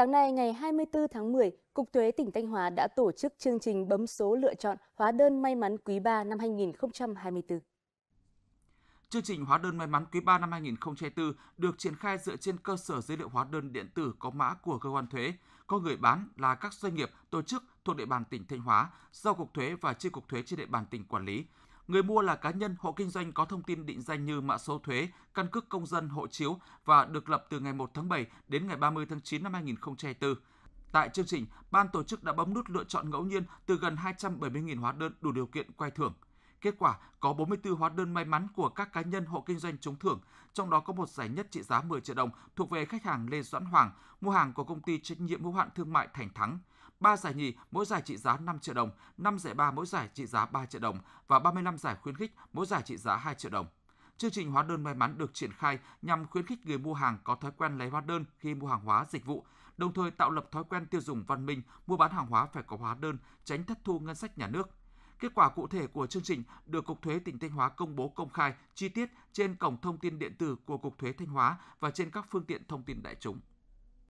Sáng nay ngày 24 tháng 10, Cục Thuế tỉnh Thanh Hóa đã tổ chức chương trình bấm số lựa chọn hóa đơn may mắn quý 3 năm 2024. Chương trình hóa đơn may mắn quý 3 năm 2024 được triển khai dựa trên cơ sở dữ liệu hóa đơn điện tử có mã của cơ quan thuế, có người bán là các doanh nghiệp, tổ chức thuộc địa bàn tỉnh Thanh Hóa do Cục Thuế và Chi cục Thuế trên địa bàn tỉnh quản lý Người mua là cá nhân, hộ kinh doanh có thông tin định danh như mã số thuế, căn cước công dân, hộ chiếu và được lập từ ngày 1 tháng 7 đến ngày 30 tháng 9 năm 2024. Tại chương trình, ban tổ chức đã bấm nút lựa chọn ngẫu nhiên từ gần 270.000 hóa đơn đủ điều kiện quay thưởng. Kết quả có 44 hóa đơn may mắn của các cá nhân hộ kinh doanh trúng thưởng, trong đó có một giải nhất trị giá 10 triệu đồng thuộc về khách hàng Lê Doãn Hoàng, mua hàng của công ty trách nhiệm hữu hạn thương mại Thành Thắng. 3 giải nhì mỗi giải trị giá 5 triệu đồng, 5 giải ba mỗi giải trị giá 3 triệu đồng và 35 giải khuyến khích mỗi giải trị giá 2 triệu đồng. Chương trình hóa đơn may mắn được triển khai nhằm khuyến khích người mua hàng có thói quen lấy hóa đơn khi mua hàng hóa dịch vụ, đồng thời tạo lập thói quen tiêu dùng văn minh, mua bán hàng hóa phải có hóa đơn, tránh thất thu ngân sách nhà nước. Kết quả cụ thể của chương trình được Cục Thuế tỉnh Thanh Hóa công bố công khai chi tiết trên cổng thông tin điện tử của Cục Thuế Thanh Hóa và trên các phương tiện thông tin đại chúng.